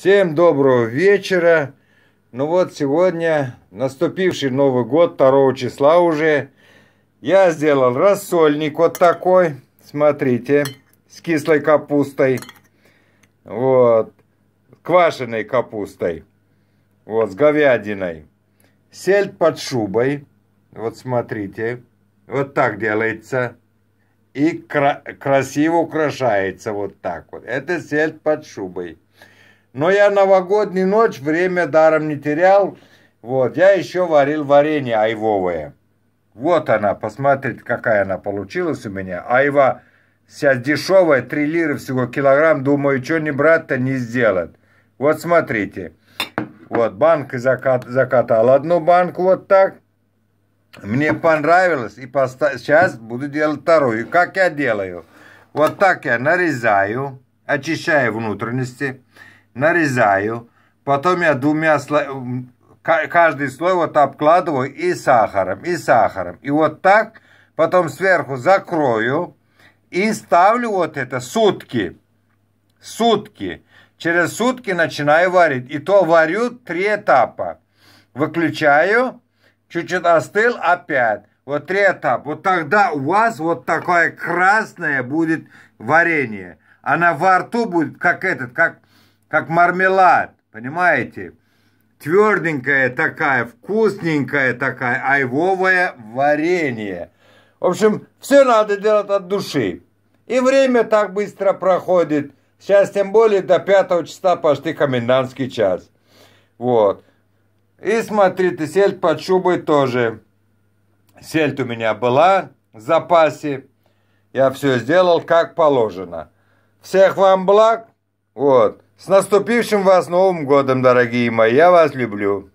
Всем доброго вечера. Ну вот сегодня, наступивший Новый год, 2 числа уже, я сделал рассольник вот такой, смотрите, с кислой капустой. Вот, квашеной капустой. Вот, с говядиной. Сельдь под шубой. Вот смотрите. Вот так делается. И кра красиво украшается вот так вот. Это сельдь под шубой. Но я новогоднюю ночь время даром не терял. Вот, я еще варил варенье айвовое. Вот она, посмотрите, какая она получилась у меня. Айва вся дешевая, 3 лиры всего килограмм. Думаю, что не брать-то не сделать. Вот смотрите. Вот, банк закат, закатал одну банку вот так. Мне понравилось. И поста... сейчас буду делать вторую. Как я делаю? Вот так я нарезаю, очищаю внутренности нарезаю, потом я двумя слоями, каждый слой вот обкладываю и сахаром, и сахаром. И вот так, потом сверху закрою и ставлю вот это сутки, сутки. Через сутки начинаю варить. И то варю три этапа. Выключаю, чуть-чуть остыл, опять. Вот три этапа. Вот тогда у вас вот такое красное будет варенье. Она во рту будет, как этот, как как мармелад, понимаете? Тверденькая такая, вкусненькая такая, айвовое варенье. В общем, все надо делать от души. И время так быстро проходит. Сейчас тем более до 5 числа почти комендантский час. Вот. И смотрите, сельдь под шубой тоже. Сельдь у меня была в запасе. Я все сделал как положено. Всех вам благ. Вот. С наступившим вас Новым годом, дорогие мои. Я вас люблю.